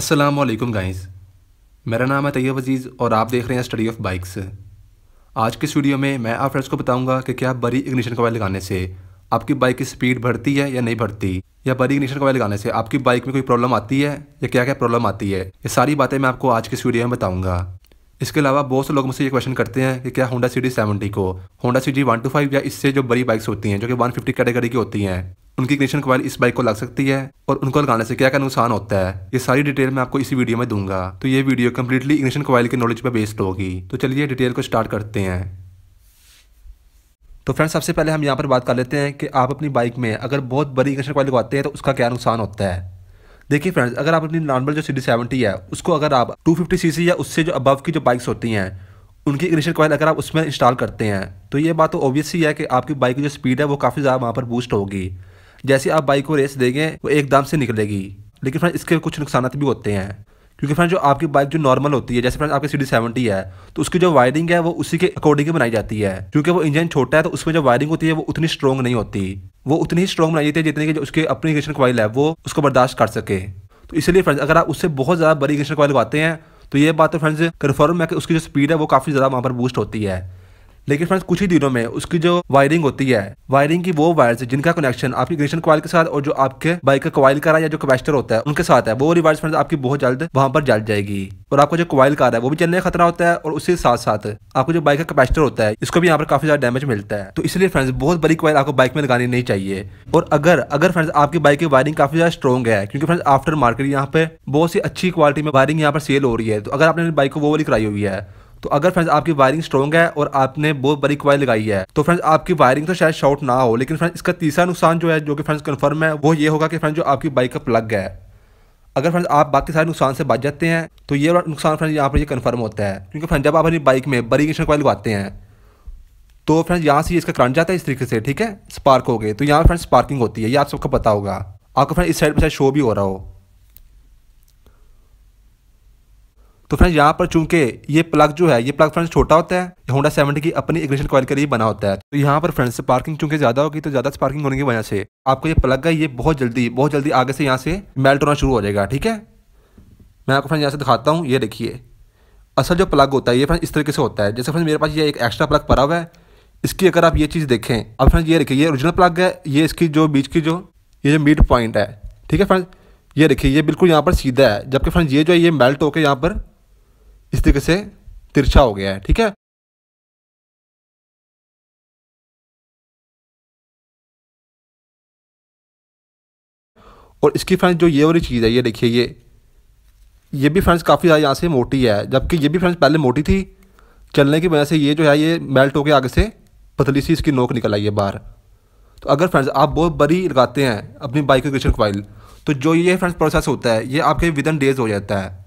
अस्सलाम वालेकुम गाइस मेरा नाम है तैयब अजीज़ और आप देख रहे हैं स्टडी ऑफ बाइक्स आज के स्टूडियो में मैं आप फ्रेंड्स को बताऊंगा कि क्या बड़ी इग्निशन कवाई लगाने से आपकी बाइक की स्पीड बढ़ती है या नहीं बढ़ती या बड़ी इग्निशन कवाई लगाने से आपकी बाइक में कोई प्रॉब्लम आती है या क्या क्या प्रॉब्लम आती है ये सारी बातें मैं आपको आज की स्टूडियो में बताऊँगा इसके अलावा बहुत से लोग मुझसे ये क्वेश्चन करते हैं कि क्या होंडा सिटी सेवेंटी को Honda city one two five या इससे जो बड़ी बाइक्स होती हैं जो कि वन फिफ्टी कैटेगरी की होती हैं उनकी इग्निशन कॉयल इस बाइक को लग सकती है और उनको लगाने से क्या क्या नुकसान होता है ये सारी डिटेल मैं आपको इसी वीडियो में दूंगा तो ये वीडियो कम्प्लीटली इग्निशन कॉयल के नॉलेज पर बेस्ड होगी तो चलिए डिटेल को स्टार्ट करते हैं तो फ्रेंड्स सबसे पहले हम यहाँ पर बात कर लेते हैं कि आप अपनी बाइक में अगर बहुत बड़ी इग्निशन कॉयल लगाते हैं तो उसका क्या नुकसान होता है देखिए फ्रेंड्स अगर आप अपनी नॉर्मल जो सी सेवेंटी है उसको अगर आप टू फिफ्टी सी या उससे जो अबव की जो बाइक्स होती हैं उनकी इग्निशन कॉइल अगर आप उसमें इंस्टॉल करते हैं तो ये बात तो ऑब्वियसली है कि आपकी बाइक की जो स्पीड है वो काफ़ी ज़्यादा वहाँ पर बूस्ट होगी जैसे आप बाइक को रेस देंगे वो एकदम से निकलेगी लेकिन फ्रेंड इसके कुछ नुकसान तो भी होते हैं क्योंकि फ्रेंड जो आपकी बाइक जो नॉर्मल होती है जैसे फ्रेंड आपकी सी सेवेंटी है तो उसकी जो वायरिंग है वो उसी के अकॉर्डिंग ही बनाई जाती है क्योंकि वो इंजन छोटा है तो उसमें जो वायरिंग होती है वो उतनी स्ट्रॉन्ग नहीं होती वो उतनी ही स्ट्रॉन्ग बनाई जाती है जितनी कि उसके अपनी इग्निशन कॉइल है वो उसको बर्दाश्त कर सके तो इसलिए फ्रेंड्स अगर आप उससे बहुत ज़्यादा बड़ी इग्निशन कॉइल लगाते हैं तो ये बात तो फ्रेंड्स कन्फर्म है कि उसकी जो स्पीड है वो काफ़ी ज़्यादा वहाँ पर बूस्ट होती है लेकिन फ्रेंड्स कुछ ही दिनों में उसकी जो वायरिंग होती है वायरिंग की वो वायर्स जिनका कनेक्शन आपकी ग्रेशन कॉल के साथ और जो आपके बाइक का क्वाइल कार या जो कैपेसिटर होता है उनके साथ है वो वाली वायर आपकी बहुत जल्द वहां पर जल जाएगी और आपको जो क्वाइल कार है वो भी चलने का खतरा होता है और उसके साथ साथ आपको जो बाइक का कैपेसिटर होता है इसको भी यहाँ पर काफी ज्यादा डैमेज मिलता है तो इसलिए फ्रेंड्स बहुत बड़ी क्वाइल आपको बाइक में लगानी नहीं चाहिए और अगर अगर फ्रेंड्स आपकी बाइक की वायरिंग काफी ज्यादा स्ट्रॉग है क्योंकि फ्रेंड्स आफ्टर मार्केट यहाँ पे बहुत सी अच्छी क्वालिटी में वायरिंग यहाँ पर सेल हो रही है तो अगर आपने बाइक को वो वाली कराई हुई है तो अगर फ्रेंड्स आपकी वायरिंग स्ट्रॉन्ग है और आपने बहुत बड़ी क्वाइल लगाई है तो फ्रेंड्स आपकी वायरिंग तो शायद शॉर्ट ना हो लेकिन फ्रेंड्स इसका तीसरा नुकसान जो है जो कि फ्रेंड्स कन्फर्म है वो ये होगा कि फ्रेंड जो आपकी बाइक का प्लग है अगर फ्रेंड्स आप बाकी सारे नुकसान से बच जाते हैं तो ये नुकसान फ्रेंड्स यहाँ पर ये कन्फर्म होता है क्योंकि फ्रेंड जब आप अपनी बाइक में बड़ी इंशन क्वाइल लगाते हैं तो फ्रेंड्स यहाँ से इसका करंट जाता है इस तरीके से ठीक है स्पार्क हो गए तो यहाँ फ्रेंड्स स्पार्किंग होती है ये आप सबको पता होगा आपको फ्रेंड इस साइड पर शायद शो भी हो रहा हो तो फ्रेंड्स यहाँ पर चूंकि ये प्लग जो है ये प्लग फ्रेंड्स छोटा होता है होंडा सेवेंटी की अपनी इग्निशन कॉल के लिए बना होता है तो यहाँ पर फ्रेंड्स पार्किंग चूंकि ज्यादा होगी तो ज्यादा पार्किंग होने की वजह से आपको ये प्लग है ये बहुत जल्दी बहुत जल्दी आगे से यहाँ से मेल्ट होना शुरू हो जाएगा ठीक है मैं आपको फ्रेंड यहाँ से दिखाता हूँ ये देखिए असल जो प्लग होता है ये फ्रेंड इस तरीके से होता है जैसे फ्रेंड मेरे पास ये एक एक्स्ट्रा प्लग पड़ा हुआ है इसकी अगर आप ये चीज़ देखें अब फ्रेंड ये देखिए ये ओरिजिनल प्लग है ये इसकी जो बीच की जो ये जो मिड पॉइंट है ठीक है फ्रेंड ये देखिए ये बिल्कुल यहाँ पर सीधा है जबकि फ्रेंड ये जो है ये मेल्ट होकर यहाँ पर इस तरीके से तिरछा हो गया है ठीक है और इसकी फ्रेंड्स जो ये वाली चीज़ है ये देखिए ये ये भी फ्रेंड्स काफ़ी ज़्यादा यहाँ से मोटी है जबकि ये भी फ्रेंड्स पहले मोटी थी चलने की वजह से ये जो है ये मेल्ट होकर आगे से पतली सी इसकी नोक निकल आई है बाहर तो अगर फ्रेंड्स आप बहुत बड़ी लगाते हैं अपनी बाइक की ग्रिशन फाइल तो जो ये फ्रेंड्स प्रोसेस होता है ये आपके विद इन डेज हो जाता है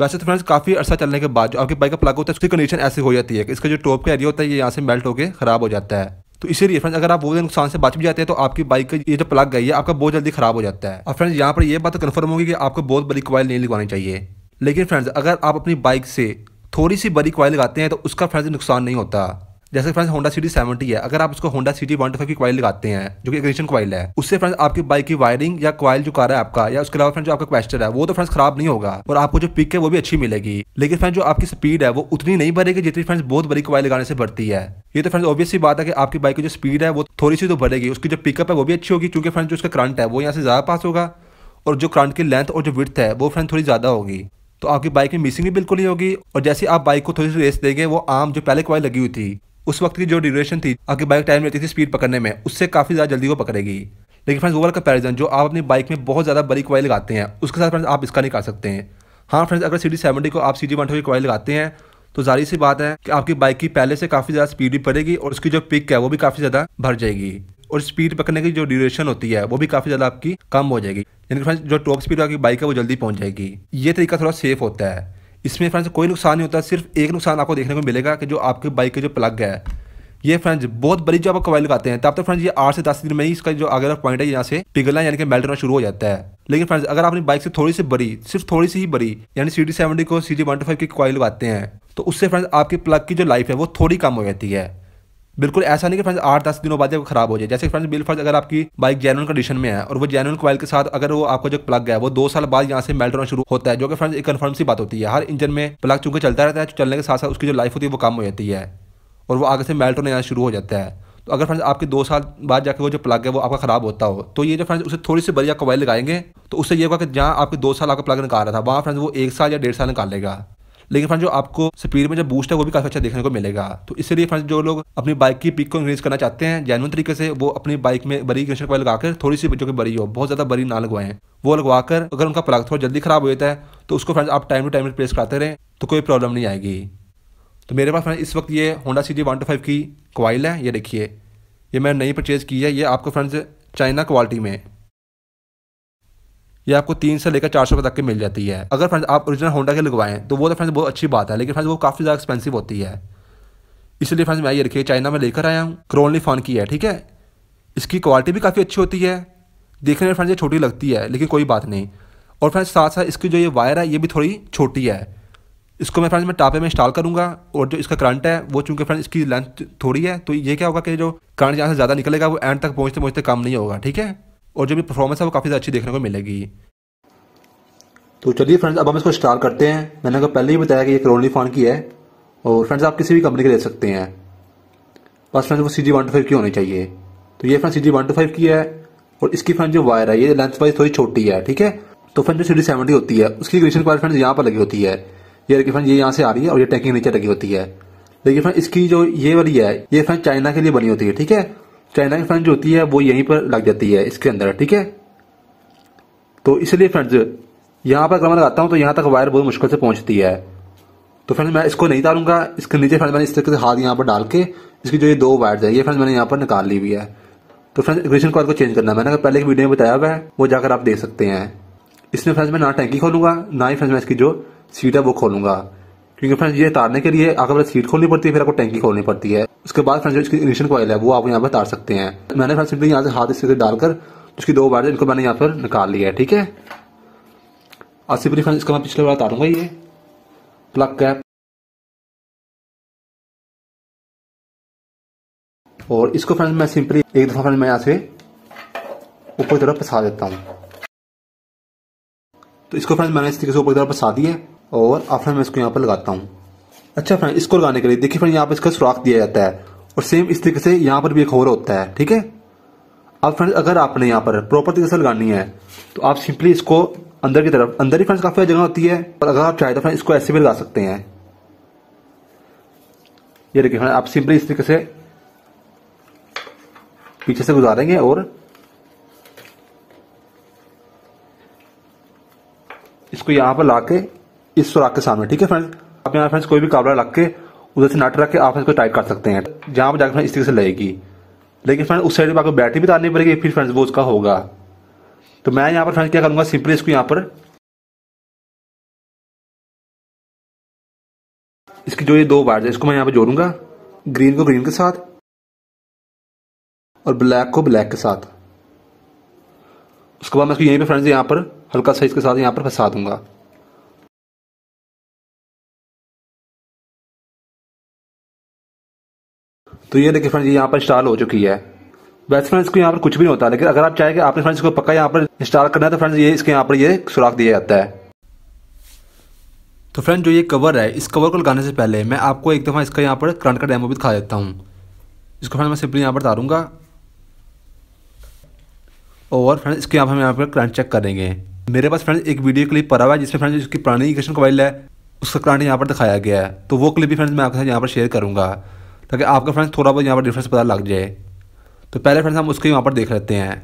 वैसे तो फ्रेंड्स काफ़ी अर्सा चलने के बाद जो आपकी बाइक का प्लग होता है उसकी कंडीशन ऐसी हो जाती है कि इसका जो टॉप का एरिया होता है ये यहाँ से मेल्ट होकर खराब हो जाता है तो इसीलिए फ्रेंड्स अगर आप वो नुकसान से बच भी जाते हैं तो आपकी बाइक का ये जो प्लग गई है आपका बहुत जल्दी खराब हो जाता है और फ्रेंड्स यहाँ पर यह बात कन्फर्म तो होगी कि आपको बहुत बड़ी क्वाइल नहीं लगवानी चाहिए लेकिन फ्रेंड्स अगर आप अपनी बाइक से थोड़ी सी बड़ी क्वाइल लगाते हैं तो उसका फ्रेंड्स नुकसान नहीं होता जैसे फ्रेंड्स होंडा सिटी सेवेंटी है अगर आप उसको होंडा सिटी वन की क्वाइल लगाते हैं जो कि एग्रेशन क्वाइल है उससे फ्रेंड्स आपकी बाइक की वायरिंग या क्वाइल जो कार है आपका या उसके अलावा फ्रेंड जो आपका क्वेश्चन है वो तो फ्रेंड्स खराब नहीं होगा और आपको जो पिक है वो भी अच्छी मिलेगी लेकिन फ्रेंड जो आपकी स्पीड है वो उतनी नहीं बढ़ेगी जितनी फ्रेंड्स बहुत बड़ी क्वाइल लगाने से बढ़ती है ये तो फ्रेंड्स ऑब्वियसली बात है कि आपकी बाइक की जो स्पीड है वो थोड़ी सी तो बढ़ेगी उसकी जो पिकअप है वो भी अच्छी होगी क्योंकि फ्रेंड जो उसका करंट है वो यहाँ से ज़्यादा पास होगा और जो करंट की लेंथ और जो विथ है वो फ्रेंड थोड़ी ज़्यादा होगी तो आपकी बाइक में मिसिंग भी बिल्कुल नहीं होगी और जैसे आप बाइक को थोड़ी सी रेस देंगे वो आम जो पहले क्वाइल लगी हुई थी उस वक्त की जो ड्यूरेशन थी आपकी बाइक टाइम लेती थी स्पीड पकड़ने में उससे काफ़ी ज़्यादा जल्दी वो पकड़ेगी लेकिन फ्रेंड्स ओवर कंपेरिजन जो आप अपनी बाइक में बहुत ज़्यादा बड़ी क्वाइल लगाते हैं उसके साथ फ्रेंड्स आप इसका नहीं कर सकते हैं हाँ फ्रेंड्स अगर सी डी सेवेंटी को आप सी डी वन की क्वाइल लगाते हैं तो जारी सी बात है कि आपकी बाइक की पहले से काफ़ी ज़्यादा स्पीड भी पड़ेगी और उसकी जो पिक है वो भी काफ़ी ज़्यादा भर जाएगी और स्पीड पकड़ने की जो ड्यूरेशन होती है वो भी काफ़ी ज़्यादा आपकी कम हो जाएगी यानी फ्रेंड्स जो टॉप स्पीड आपकी बाइक है वो जल्दी पहुंच जाएगी ये तरीका थोड़ा सेफ होता है इसमें फ्रेंड्स कोई नुकसान नहीं होता सिर्फ एक नुकसान आपको देखने को मिलेगा कि जो आपकी बाइक के जो प्लग है ये फ्रेंड्स बहुत बड़ी जो आप कवाई लगाते हैं तब तो फ्रेंड्स ये आठ से दस दिन में ही इसका जो आगे का पॉइंट है यहाँ से पिघलना यानी कि मेल्ट होना शुरू हो जाता है लेकिन फ्रेंड्स अगर आपने बाइक से थोड़ी सी बड़ी सिर्फ थोड़ी सी ही बड़ी यानी सी डी सेवेंटी को C G one two five की कवाई लगाते हैं तो उससे फ्रेंड्स आपकी प्लग की जो लाइफ है वो थोड़ी कम हो जाती है बिल्कुल ऐसा नहीं कि फ्रेंड्स आठ दस दिनों बाद खराब हो जाए जैसे फ्रेंड्स बिल फर्ज अगर आपकी बाइक जेनुअन कंडीशन में है और वो जेनुअन क्वाइल के साथ अगर वो आपका जो प्लग है वो दो साल बाद यहाँ से मेल्ट होना शुरू होता है जो कि फ्रेंड्स एक कन्फर्म सी बात होती है हर इंजन में प्लग चूंकि चलता रहता है चलने के साथ साथ उसकी जो लाइफ होती है वो कम हो जाती है और वो आगे से मेल्ट होने शुरू हो जाता है तो अगर फ्रेंड्स आपके दो साल बाद जाके वो जो प्लग है वो आपका ख़राब होता हो तो ये जो फ्रेंड्स उसे थोड़ी सी बढ़िया कवाइल लगाएंगे तो उससे ये होगा कि जहाँ आपके दो साल आपका प्लग निकाल रहा था वहाँ फ्रेंड्स वो एक साल या डेढ़ साल निकाल लेगा लेकिन फ्रेंड जो आपको स्पीड में जो बूस्ट है वो भी काफ़ी अच्छा देखने को मिलेगा तो इसलिए फ्रेंड जो लोग अपनी बाइक की पिक को इंक्रीज करना चाहते हैं जैनुअन तरीके से वो अपनी बाइक में बड़ी ग्रेशन कॉयल लगाकर थोड़ी सी जो कि बड़ी हो बहुत ज़्यादा बड़ी ना लगवाएं वो लगवाकर अगर उनका प्लग थोड़ा जल्दी खराब हो जाता है तो उसको फ्रेंड्स आप टाइम टू टाइम रिप्लेस कराते रहें तो कोई प्रॉब्लम नहीं आएगी तो मेरे पास फ्रेंड इस वक्त ये Honda C G one two five की क्वाइल है ये देखिए ये मैंने नई परचेज़ की है ये आपको फ्रेंड्स चाइना क्वालिटी में ये आपको तीन से लेकर चार सौ तक की मिल जाती है अगर फ्रेंड्स आप ओरिजिनल होंडा के लगवाएं तो वो तो फ्रेंड्स बहुत अच्छी बात है लेकिन फ्रेंड्स वो काफ़ी ज़्यादा एक्सपेंसिव होती है इसलिए फ्रेंड्स मैं ये रखिए चाइना में लेकर आया हूँ क्रोनली फ़ोन की है ठीक है इसकी क्वालिटी भी काफ़ी अच्छी होती है देखने में फ्रेंड्स ये छोटी लगती है लेकिन कोई बात नहीं और फ्रेंड्स साथ साथ इसकी जो ये वायर है ये भी थोड़ी छोटी है इसको मैं फ्रेंड्स मैं टापे में इंस्टॉल करूँगा और जो इसका करंट है वो चूँकि फ्रेंड्स इसकी लेंथ थोड़ी है तो ये क्या होगा कि जो करंट यहाँ से ज़्यादा निकलेगा वो एंड तक पहुँचते पहुँचते कम नहीं होगा ठीक है और जो भी परफॉर्मेंस है वो काफ़ी अच्छी देखने को मिलेगी तो चलिए फ्रेंड्स अब हम इसको स्टार्ट करते हैं मैंने आपको पहले ही बताया कि ये करोनी फोन की है और फ्रेंड्स आप किसी भी कंपनी के ले सकते हैं बस फ्रेंड्स वो C G one two five की होनी चाहिए तो ये friend C G one two five की है और इसकी फ्रेंड जो वायर है ये लेंथ वाइज थोड़ी छोटी है ठीक है तो फ्रेंड जो सी डी सेवेंटी होती है उसकी ग्रेशन वायर फ्रेंड्स यहाँ पर लगी होती है ये देखिए फ्रेंड ये यहाँ से आ रही है और ये टैंकिंग नीचे लगी होती है देखिए फ्रेंड इसकी जो ये वाली है ये फ्रेंड चाइना के लिए बनी होती है ठीक है चाइना की जो होती है वो यहीं पर लग जाती है इसके अंदर ठीक है तो इसलिए फ्रेंड्स यहाँ पर कमर लगाता हूँ तो यहाँ तक वायर बहुत मुश्किल से पहुंचती है तो फ्रेंड्स मैं इसको नहीं तारूंगा इसके नीचे फ्रेंड मैंने इस तरीके से हाथ यहाँ पर डाल के इसकी जो ये दो वायर है ये फ्रेंड्स मैंने यहाँ पर निकाल ली हुई है तो फ्रेंड्स इक्वेशन कॉल को चेंज करना मैंने पहले एक वीडियो में बताया हुआ है वो जाकर आप देख सकते हैं इसमें फ्रेंड्स मैं ना टैंकी खोलूंगा ना ही फ्रेंड मैं इसकी जो सीट है वो खोलूंगा क्योंकि फ्रेंड्स ये तारने के लिए आपको सीट खोलनी पड़ती है फिर आपको टैंकी खोलनी पड़ती है उसके बाद फ्रेंड जो इसकी इनिशियल कॉइल है वो आप यहाँ पर तार सकते हैं मैंने फ्रेंड सिंपली यहाँ से हाथ इस डालकर उसकी दो बार इनको मैंने यहाँ पर निकाल लिया है ठीक है और सिंपली फ्रेंड इसका मैं पिछले बार तारूंगा ये प्लग कैप और इसको फ्रेंड मैं सिंपली एक दफा फ्रेंड मैं यहाँ से ऊपर की तरफ फंसा देता हूँ तो इसको फ्रेंड मैंने इस तरीके से ऊपर की तरफ फंसा दिया है और फ्रेंड मैं इसको यहाँ पर लगाता हूँ अच्छा फ्रेंड इसको लगाने के लिए देखिए फ्रेंड यहाँ पर इसका सुराख दिया जाता है और सेम इस तरीके से यहाँ पर भी एक होल होता है ठीक है अब फ्रेंड अगर आपने यहाँ पर प्रॉपर तरीके से लगानी है तो आप सिंपली इसको अंदर की तरफ अंदर ही फ्रेंड्स काफी जगह होती है और अगर आप चाहें तो फ्रेंड इसको ऐसे भी लगा सकते हैं ये देखिए फ्रेंड आप सिंपली इस तरीके से पीछे से गुजारेंगे और इसको यहां पर लाके इस सुराख के सामने ठीक है फ्रेंड्स आप यहाँ फ्रेंड्स कोई भी काबला रख के उधर से नट रख के आप इसको टाइट कर सकते हैं जहां पर जाकर फ्रेंड इस तरीके से लगेगी लेकिन फ्रेंड उस साइड पर आपको बैटरी भी डालनी पड़ेगी फिर फ्रेंड्स वो उसका होगा तो मैं यहाँ पर फ्रेंड्स क्या करूंगा सिंपली इसको यहाँ पर इसकी जो ये दो वायर है इसको मैं यहाँ पर जोड़ूंगा ग्रीन को ग्रीन के साथ और ब्लैक को ब्लैक के साथ उसके बाद मैं इसको यहीं पर फ्रेंड्स यहाँ पर हल्का साइज के साथ यहाँ पर फंसा दूंगा तो ये देखिए फ्रेंड्स यहाँ पर इंस्टॉल हो चुकी है वैसे फ्रेंड्स को यहाँ पर कुछ भी नहीं होता लेकिन अगर आप चाहे कि आपने फ्रेंड्स को पक्का यहाँ पर इंस्टॉल करना है तो फ्रेंड्स ये इसके यहाँ पर ये सुराख दिया जाता है तो फ्रेंड्स जो ये कवर है इस कवर को लगाने से पहले मैं आपको एक दफ़ा इसका यहाँ पर करंट का डेमो भी दिखा देता हूँ इसको फ्रेंड मैं सिंपली यहाँ पर उतारूँगा और फ्रेंड्स इसके यहाँ पर हम यहाँ पर करंट चेक करेंगे मेरे पास फ्रेंड्स एक वीडियो क्लिप पड़ा हुआ है जिसमें फ्रेंड्स इसकी पुरानी इक्वेशन मोबाइल है उसका करंट यहाँ पर दिखाया गया है तो वो क्लिप भी फ्रेंड्स मैं आपके साथ यहाँ पर शेयर करूँगा ताकि आपका फ्रेंड्स थोड़ा बहुत यहाँ पर डिफरेंस पता लग जाए तो पहले फ्रेंड्स हम उसके यहाँ पर देख लेते हैं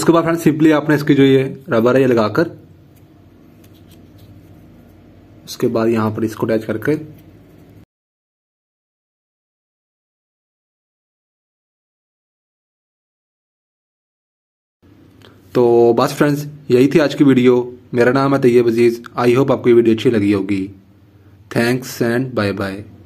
उसके बाद फ्रेंड सिंपली आपने इसकी जो ये रबर है ये लगाकर उसके बाद यहां पर इसको अटैच करके तो बस फ्रेंड्स यही थी आज की वीडियो मेरा नाम है तैयब अजीज़ आई होप आपको ये वीडियो अच्छी लगी होगी थैंक्स एंड बाय बाय